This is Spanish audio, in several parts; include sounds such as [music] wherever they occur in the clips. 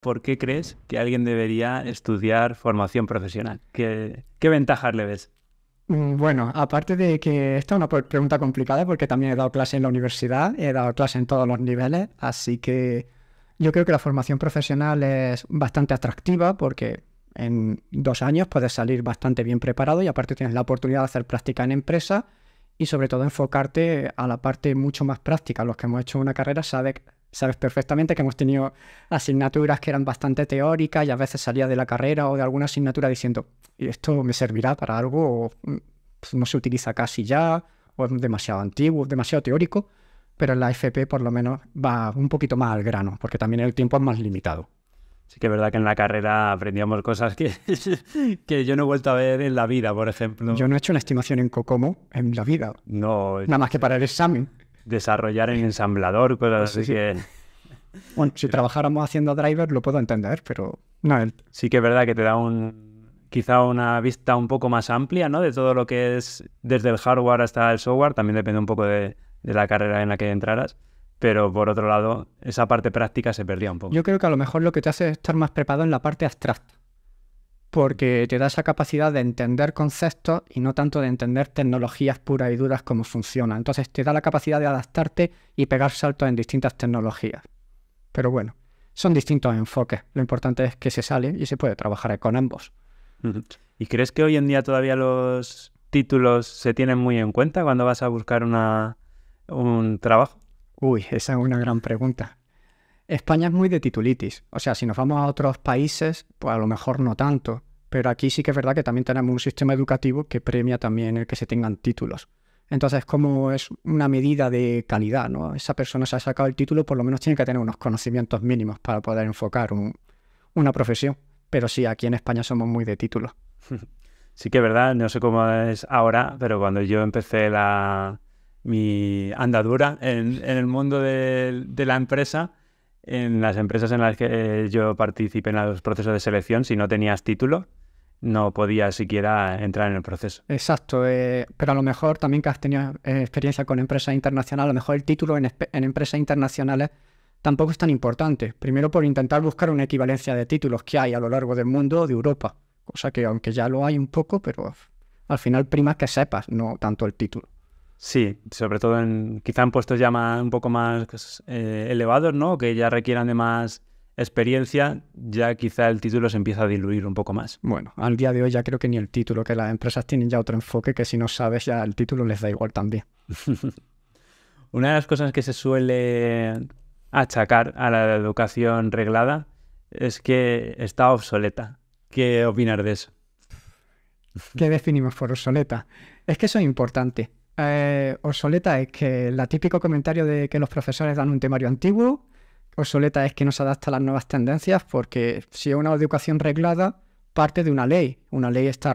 ¿por qué crees que alguien debería estudiar formación profesional? ¿Qué, ventajas le ves? Mm, bueno, aparte de que esta es una pregunta complicada porque también he dado clase en la universidad, he dado clase en todos los niveles, así que yo creo que la formación profesional es bastante atractiva porque en dos años puedes salir bastante bien preparado y aparte tienes la oportunidad de hacer práctica en empresa y sobre todo enfocarte a la parte mucho más práctica. Los que hemos hecho una carrera sabe, sabes perfectamente que hemos tenido asignaturas que eran bastante teóricas y a veces salía de la carrera o de alguna asignatura diciendo, ¿Y esto me servirá para algo o mm, pues no se utiliza casi ya o es demasiado antiguo, demasiado teórico, pero en la FP por lo menos va un poquito más al grano porque también el tiempo es más limitado. Sí que es verdad que en la carrera aprendíamos cosas que, [laughs] que yo no he vuelto a ver en la vida, por ejemplo. Yo no he hecho una estimación en Cocomo en la vida. No. Nada más que para el examen desarrollar en ensamblador, cosas así que... [laughs] Bueno, si trabajáramos haciendo drivers lo puedo entender, pero Sí que es verdad que te da un quizá una vista un poco más amplia, ¿no? De todo lo que es desde el hardware hasta el software, también depende un poco de, de la carrera en la que entraras, pero por otro lado, esa parte práctica se perdía un poco. Yo creo que a lo mejor lo que te hace es estar más preparado en la parte abstracta porque te da esa capacidad de entender conceptos y no tanto de entender tecnologías puras y duras como funciona Entonces te da la capacidad de adaptarte y pegar saltos en distintas tecnologías. Pero bueno, son distintos enfoques. Lo importante es que se sale y se puede trabajar con ambos. ¿Y crees que hoy en día todavía los títulos se tienen muy en cuenta cuando vas a buscar un trabajo? Uy, esa es una gran pregunta. España es muy de titulitis. O sea, si nos vamos a otros países, pues a lo mejor no tanto. Pero aquí sí que es verdad que también tenemos un sistema educativo que premia también el que se tengan títulos. Entonces, como es una medida de calidad, ¿no? Esa persona se ha sacado el título, por lo menos tiene que tener unos conocimientos mínimos para poder enfocar una profesión. Pero sí, aquí en España somos muy de títulos. [laughs] Sí que es verdad, no sé cómo es ahora, pero cuando yo empecé la, mi andadura en, el mundo de la empresa, en las empresas en las que eh, yo participé en los procesos de selección, si no tenías título, no podías siquiera entrar en el proceso. Exacto, eh, pero a lo mejor también que has tenido eh, experiencia con empresas internacionales, a lo mejor el título en, empresas internacionales tampoco es tan importante. Primero por intentar buscar una equivalencia de títulos que hay a lo largo del mundo de Europa, cosa que aunque ya lo hay un poco, pero al final prima que sepas, no tanto el título. Sí, sobre todo en, quizá en puestos ya un poco más eh, elevados, ¿no? Que ya requieran de más experiencia, ya quizá el título se empieza a diluir un poco más. Bueno, al día de hoy ya creo que ni el título, que las empresas tienen ya otro enfoque que si no sabes ya el título les da igual también. [laughs] Una de las cosas que se suele achacar a la educación reglada es que está obsoleta. ¿Qué opinar de eso? ¿Qué definimos por obsoleta? Es que eso es importante eh, obsoleta es que el típico comentario de que los profesores dan un temario antiguo, obsoleta es que no se adapta a las nuevas tendencias, porque si es una educación reglada, parte de una ley. Una ley está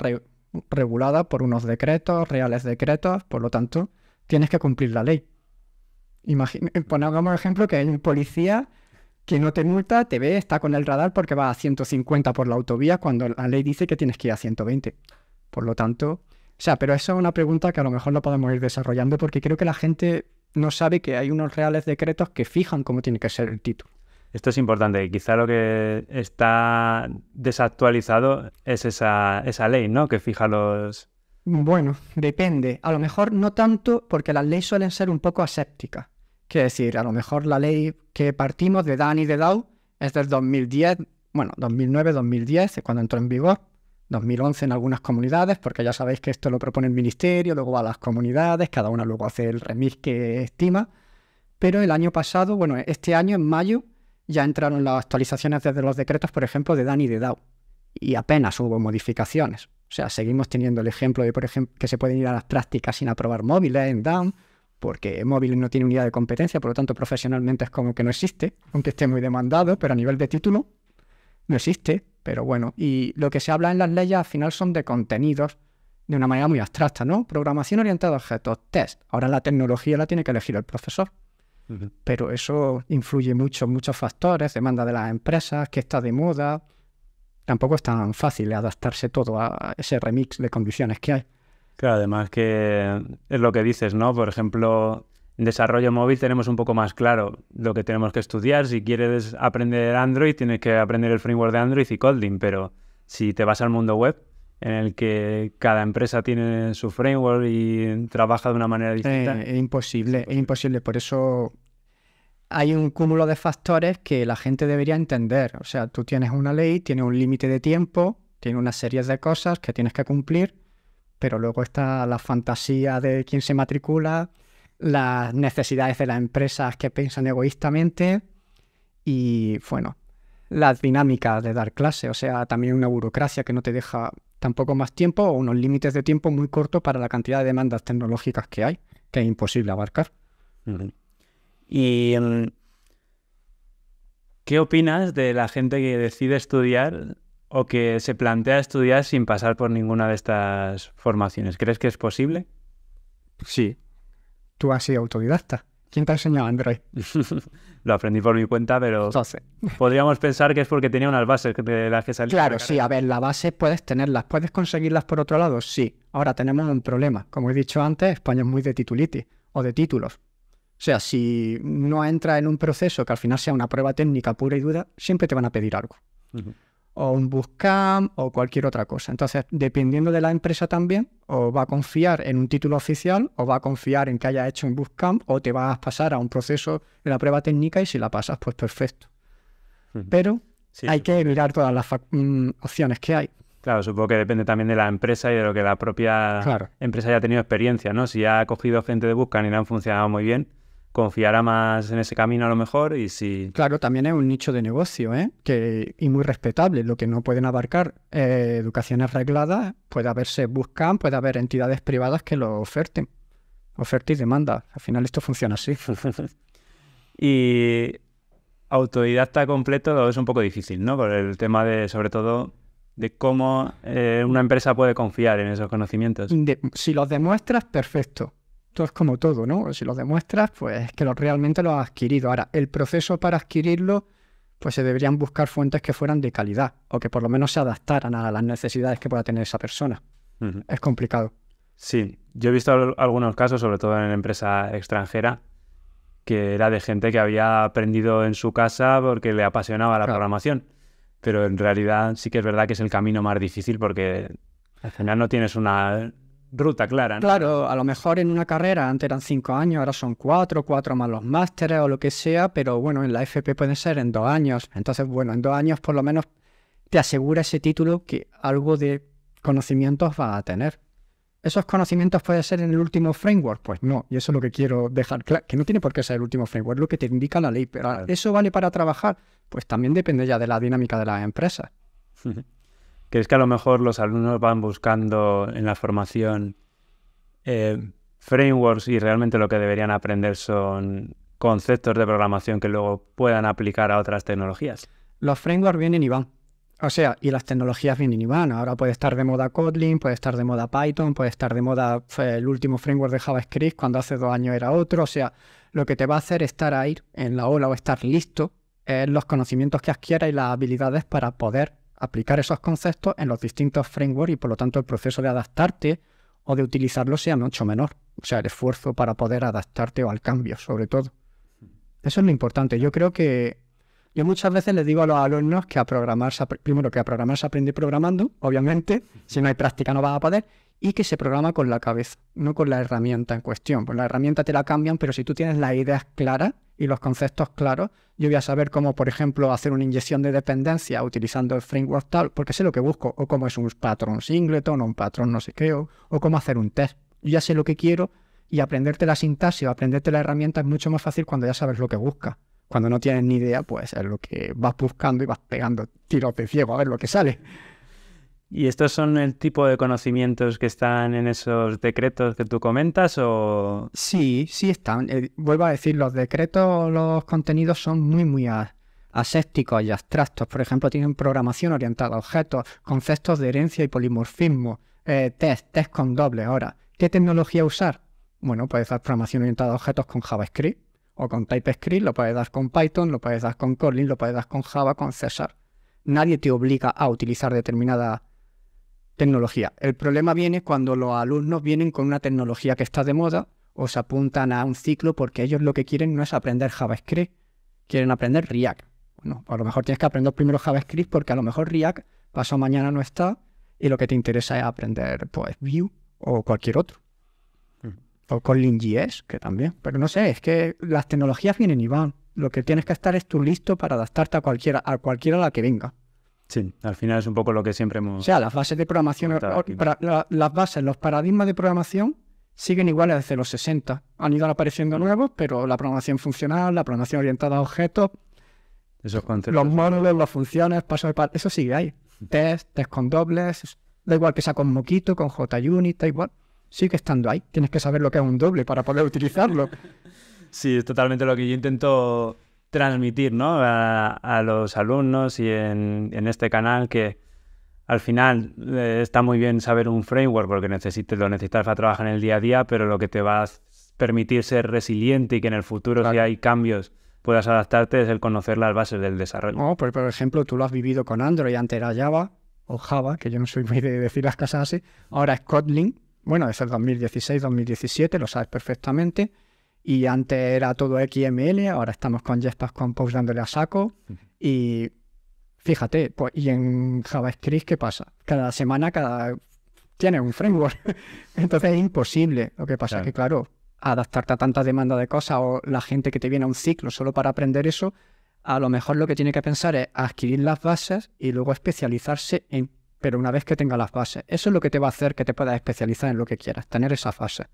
regulada por unos decretos, reales decretos, por lo tanto, tienes que cumplir la ley. Pongamos pongamos ejemplo que hay un policía que no te multa, te ve, está con el radar porque va a 150 por la autovía cuando la ley dice que tienes que ir a 120. Por lo tanto, o sea, pero esa es una pregunta que a lo mejor no podemos ir desarrollando porque creo que la gente no sabe que hay unos reales decretos que fijan cómo tiene que ser el título. Esto es importante. Quizá lo que está desactualizado es esa, ley, ¿no? Que fija los... Bueno, depende. A lo mejor no tanto porque las leyes suelen ser un poco asépticas. Quiere decir, a lo mejor la ley que partimos de Dan y de Dow es del 2010, bueno, 2009-2010, cuando entró en vigor, 2011 en algunas comunidades, porque ya sabéis que esto lo propone el ministerio, luego va a las comunidades, cada una luego hace el remix que estima. Pero el año pasado, bueno, este año, en mayo, ya entraron las actualizaciones desde los decretos, por ejemplo, de DAN y de DAO. Y apenas hubo modificaciones. O sea, seguimos teniendo el ejemplo de, por ejemplo, que se pueden ir a las prácticas sin aprobar móviles en DAO, porque móvil no tiene unidad de competencia, por lo tanto, profesionalmente es como que no existe, aunque esté muy demandado, pero a nivel de título no existe. Pero bueno, y lo que se habla en las leyes al final son de contenidos de una manera muy abstracta, ¿no? Programación orientada a objetos, test. Ahora la tecnología la tiene que elegir el profesor. Pero eso influye mucho, muchos factores, demanda de las empresas, que está de moda. Tampoco es tan fácil adaptarse todo a ese remix de condiciones que hay. Claro, además que es lo que dices, ¿no? Por ejemplo, desarrollo móvil tenemos un poco más claro lo que tenemos que estudiar. Si quieres aprender Android, tienes que aprender el framework de Android y Kotlin, pero si te vas al mundo web, en el que cada empresa tiene su framework y trabaja de una manera eh, diferente. es imposible, es imposible. Por eso hay un cúmulo de factores que la gente debería entender. O sea, tú tienes una ley, tiene un límite de tiempo, tiene una serie de cosas que tienes que cumplir, pero luego está la fantasía de quién se matricula, las necesidades de las empresas que piensan egoístamente y, bueno, las dinámicas de dar clase, o sea, también una burocracia que no te deja tampoco más tiempo o unos límites de tiempo muy cortos para la cantidad de demandas tecnológicas que hay, que es imposible abarcar. ¿Y em, qué opinas de la gente que decide estudiar o que se plantea estudiar sin pasar por ninguna de estas formaciones? ¿Crees que es posible? Sí, tú has sido autodidacta. ¿Quién te ha enseñado Android? [laughs] lo aprendí por mi cuenta, pero podríamos pensar que es porque tenía unas bases de las que salía. Claro, sí, a ver, las bases puedes tenerlas, puedes conseguirlas por otro lado, sí. Ahora tenemos un problema. Como he dicho antes, España es muy de titulitis o de títulos. O sea, si no entra en un proceso que al final sea una prueba técnica pura y dura, siempre te van a pedir algo o un bootcamp o cualquier otra cosa. Entonces, dependiendo de la empresa también, o va a confiar en un título oficial, o va a confiar en que hayas hecho un bootcamp, o te vas a pasar a un proceso de la prueba técnica y si la pasas, pues perfecto. Pero hay que mirar todas las mm, opciones que hay. Claro, supongo que depende también de la empresa y de lo que la propia empresa haya tenido experiencia, ¿no? Si ha cogido gente de bootcamp y le han funcionado muy bien, confiará más en ese camino a lo mejor y si... Claro, también es un nicho de negocio, ¿eh? Que, y muy respetable. Lo que no pueden abarcar eh, educaciones regladas, puede haberse buscan, puede haber entidades privadas que lo oferten. Oferta y demanda. Al final esto funciona así. [laughs] y autodidacta completo es un poco difícil, ¿no? Por el tema de, sobre todo, de cómo eh, una empresa puede confiar en esos conocimientos. si los demuestras, perfecto. Esto es como todo, ¿no? Si lo demuestras, pues que lo, realmente lo has adquirido. Ahora, el proceso para adquirirlo, pues se deberían buscar fuentes que fueran de calidad o que por lo menos se adaptaran a las necesidades que pueda tener esa persona. Es complicado. Sí, yo he visto algunos casos, sobre todo en empresa extranjera, que era de gente que había aprendido en su casa porque le apasionaba la programación. Pero en realidad sí que es verdad que es el camino más difícil porque al final no tienes una ruta clara. Claro, a lo mejor en una carrera antes eran cinco años, ahora son cuatro, cuatro más los másteres o lo que sea, pero bueno, en la FP pueden ser en dos años. Entonces, bueno, en dos años por lo menos te asegura ese título que algo de conocimientos vas a tener. ¿Esos conocimientos pueden ser en el último framework? Pues no, y eso es lo que quiero dejar claro, que no tiene por qué ser el último framework, lo que te indica la ley, pero ¿eso vale para trabajar? Pues también depende ya de la dinámica de las empresas. ¿Crees que a lo mejor los alumnos van buscando en la formación eh, frameworks y realmente lo que deberían aprender son conceptos de programación que luego puedan aplicar a otras tecnologías? Los frameworks vienen y van. O sea, y las tecnologías vienen y van. Ahora puede estar de moda Kotlin, puede estar de moda Python, puede estar de moda eh, el último framework de JavaScript cuando hace dos años era otro. O sea, lo que te va a hacer estar ahí en la ola o estar listo es los conocimientos que adquieras y las habilidades para poder aplicar esos conceptos en los distintos frameworks y por lo tanto el proceso de adaptarte o de utilizarlo sea mucho menor. O sea, el esfuerzo para poder adaptarte o al cambio, sobre todo. Eso es lo importante. Yo creo que yo muchas veces le digo a los alumnos que a programar, primero que a programar se aprende programando, obviamente, si no hay práctica no vas a poder, y que se programa con la cabeza, no con la herramienta en cuestión. Pues la herramienta te la cambian, pero si tú tienes las ideas claras, y los conceptos claros, yo voy a saber cómo, por ejemplo, hacer una inyección de dependencia utilizando el framework tal, porque sé lo que busco, o cómo es un patrón singleton o un patrón no sé qué, o, cómo hacer un test. Yo ya sé lo que quiero y aprenderte la sintaxis o aprenderte la herramienta es mucho más fácil cuando ya sabes lo que buscas. Cuando no tienes ni idea, pues es lo que vas buscando y vas pegando tiros de ciego a ver lo que sale. ¿Y estos son el tipo de conocimientos que están en esos decretos que tú comentas o...? Sí, sí están. Eh, vuelvo a decir, los decretos, los contenidos son muy, muy asépticos y abstractos. Por ejemplo, tienen programación orientada a objetos, conceptos de herencia y polimorfismo, eh, test, test con doble ahora. ¿Qué tecnología usar? Bueno, puedes dar programación orientada a objetos con JavaScript o con TypeScript, lo puedes dar con Python, lo puedes dar con Kotlin, lo puedes dar con Java, con César. Nadie te obliga a utilizar determinada tecnología. El problema viene cuando los alumnos vienen con una tecnología que está de moda o se apuntan a un ciclo porque ellos lo que quieren no es aprender JavaScript, quieren aprender React. Bueno, a lo mejor tienes que aprender primero JavaScript porque a lo mejor React pasado mañana no está y lo que te interesa es aprender pues Vue o cualquier otro. Hmm. O con LinGS, que también. Pero no sé, es que las tecnologías vienen y van. Lo que tienes que estar es tú listo para adaptarte a cualquiera, a cualquiera la que venga. Sí, al final es un poco lo que siempre hemos. O sea, las bases de programación, las bases, los paradigmas de programación siguen iguales desde los 60. Han ido apareciendo nuevos, pero la programación funcional, la programación orientada a objetos, Esos los módulos, las funciones, pasos de par, eso sigue ahí. Test, test con dobles, da igual que sea con Moquito, con JUnit, da igual. Sigue estando ahí. Tienes que saber lo que es un doble para poder utilizarlo. [laughs] sí, es totalmente lo que yo intento transmitir ¿no? a, los alumnos y en, este canal que al final eh, está muy bien saber un framework porque necesites, lo necesitas para trabajar en el día a día, pero lo que te va a permitir ser resiliente y que en el futuro si hay cambios puedas adaptarte es el conocer las bases del desarrollo. por ejemplo, tú lo has vivido con Android, antes era Java o Java, que yo no soy muy de decir las cosas así, ahora es Kotlin, bueno, es el 2016, 2017, lo sabes perfectamente, y antes era todo XML, ahora estamos con Jetpack Compose dándole a saco. Y fíjate, pues, y en JavaScript, ¿qué pasa? Cada semana, cada. Tiene un framework. [laughs] Entonces es imposible. Lo que pasa es que, claro, adaptarte a tanta demanda de cosas o la gente que te viene a un ciclo solo para aprender eso, a lo mejor lo que tiene que pensar es adquirir las bases y luego especializarse en, pero una vez que tenga las bases, eso es lo que te va a hacer que te puedas especializar en lo que quieras, tener esa fase.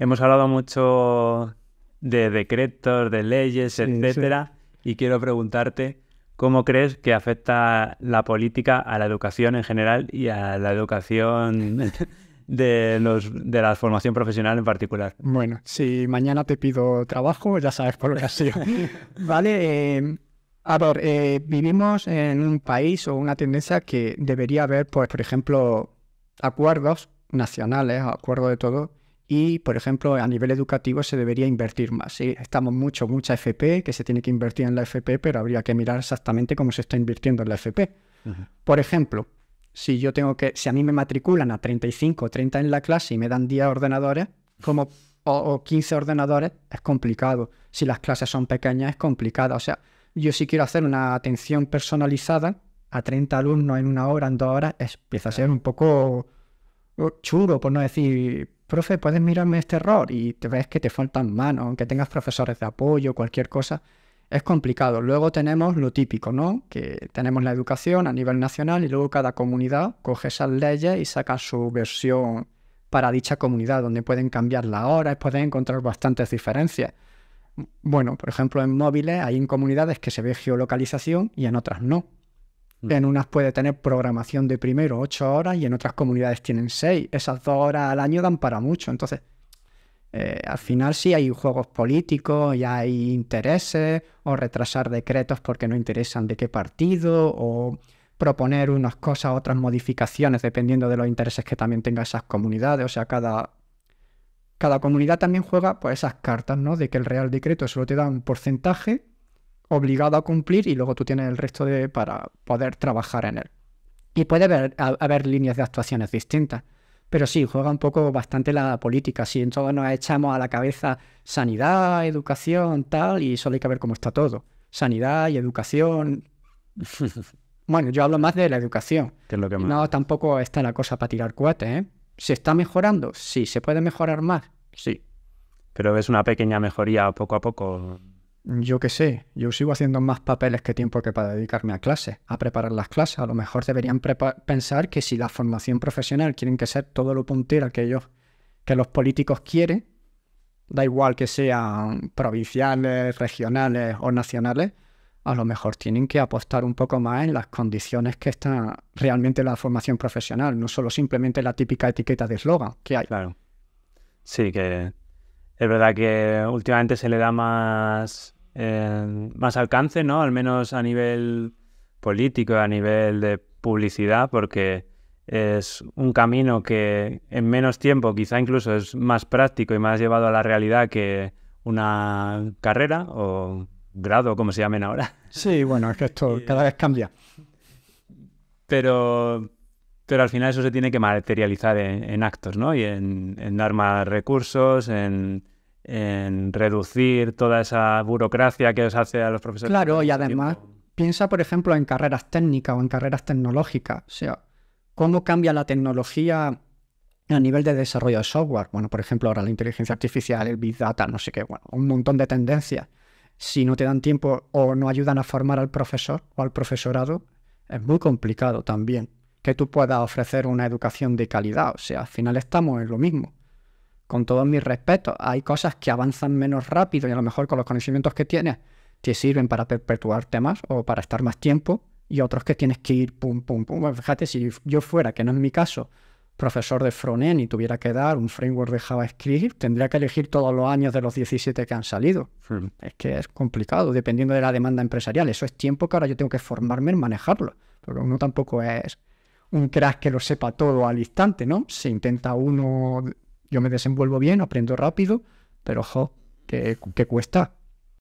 Hemos hablado mucho de decretos, de leyes, etc. etcétera, y quiero preguntarte cómo crees que afecta la política a la educación en general y a la educación [laughs] de los de la formación profesional en particular. Bueno, si mañana te pido trabajo, ya sabes por lo que ha sido. [laughs] vale, em, a ver, eh, vivimos en un país o una tendencia que debería haber, pues, por ejemplo, acuerdos nacionales, acuerdos de todo, y, por ejemplo, a nivel educativo se debería invertir más. estamos mucho, mucha FP, que se tiene que invertir en la FP, pero habría que mirar exactamente cómo se está invirtiendo en la FP. Por ejemplo, si yo tengo que, si a mí me matriculan a 35 o 30 en la clase y me dan 10 ordenadores, como o, 15 ordenadores, es complicado. Si las clases son pequeñas, es complicado. O sea, yo si quiero hacer una atención personalizada a 30 alumnos en una hora, en dos horas, empieza a ser un poco Churo por no decir, profe, ¿puedes mirarme este error? Y te ves que te faltan manos, aunque tengas profesores de apoyo, cualquier cosa, es complicado. Luego tenemos lo típico, ¿no? Que tenemos la educación a nivel nacional y luego cada comunidad coge esas leyes y saca su versión para dicha comunidad, donde pueden cambiar las y pueden encontrar bastantes diferencias. Bueno, por ejemplo, en móviles hay en comunidades que se ve geolocalización y en otras no. Mm. En unas puede tener programación de primero ocho horas y en otras comunidades tienen seis. Esas dos horas al año dan para mucho. Entonces, eh, al final sí hay juegos políticos y hay intereses o retrasar decretos porque no interesan de qué partido o proponer unas cosas, otras modificaciones dependiendo de los intereses que también tenga esas comunidades. O sea, cada, cada comunidad también juega pues, esas cartas, ¿no? De que el Real Decreto solo te da un porcentaje obligado a cumplir y luego tú tienes el resto de para poder trabajar en él. Y puede haber, líneas de actuaciones distintas. Pero sí, juega un poco bastante la política. Si en nos echamos a la cabeza sanidad, educación, tal, y solo hay que ver cómo está todo. Sanidad y educación. [laughs] bueno, yo hablo más de la educación. lo que No, tampoco está la cosa para tirar cuate ¿eh? ¿Se está mejorando? Sí. ¿Se puede mejorar más? Sí. Pero es una pequeña mejoría poco a poco yo qué sé, yo sigo haciendo más papeles que tiempo que para dedicarme a clases, a preparar las clases. A lo mejor deberían pensar que si la formación profesional quieren que sea todo lo puntera que ellos, que los políticos quieren, da igual que sean provinciales, regionales o nacionales, a lo mejor tienen que apostar un poco más en las condiciones que está realmente la formación profesional, no solo simplemente la típica etiqueta de eslogan que hay. Claro. Sí, que es verdad que últimamente se le da más, eh, más alcance, ¿no? Al menos a nivel político, a nivel de publicidad, porque es un camino que en menos tiempo quizá incluso es más práctico y más llevado a la realidad que una carrera o grado, como se llamen ahora. Sí, bueno, es que esto [laughs] eh, cada vez cambia. Pero pero al final eso se tiene que materializar en, actos, ¿no? Y en, dar más recursos, en, reducir toda esa burocracia que os hace a los profesores. Claro, y además piensa, por ejemplo, en carreras técnicas o en carreras tecnológicas. O sea, ¿cómo cambia la tecnología a nivel de desarrollo de software? Bueno, por ejemplo, ahora la inteligencia artificial, el Big Data, no sé qué, bueno, un montón de tendencias. Si no te dan tiempo o no ayudan a formar al profesor o al profesorado, es muy complicado también que tú puedas ofrecer una educación de calidad. O sea, al final estamos en lo mismo. Con todo mi respeto, hay cosas que avanzan menos rápido y a lo mejor con los conocimientos que tienes te sirven para perpetuarte más o para estar más tiempo y otros que tienes que ir pum, pum, pum. fíjate, si yo fuera, que no es mi caso, profesor de frontend y tuviera que dar un framework de JavaScript, tendría que elegir todos los años de los 17 que han salido. Hmm. Es que es complicado, dependiendo de la demanda empresarial. Eso es tiempo que ahora yo tengo que formarme en manejarlo, Pero uno tampoco es un crash que lo sepa todo al instante, ¿no? Se intenta uno, yo me desenvuelvo bien, aprendo rápido, pero ojo, que cuesta.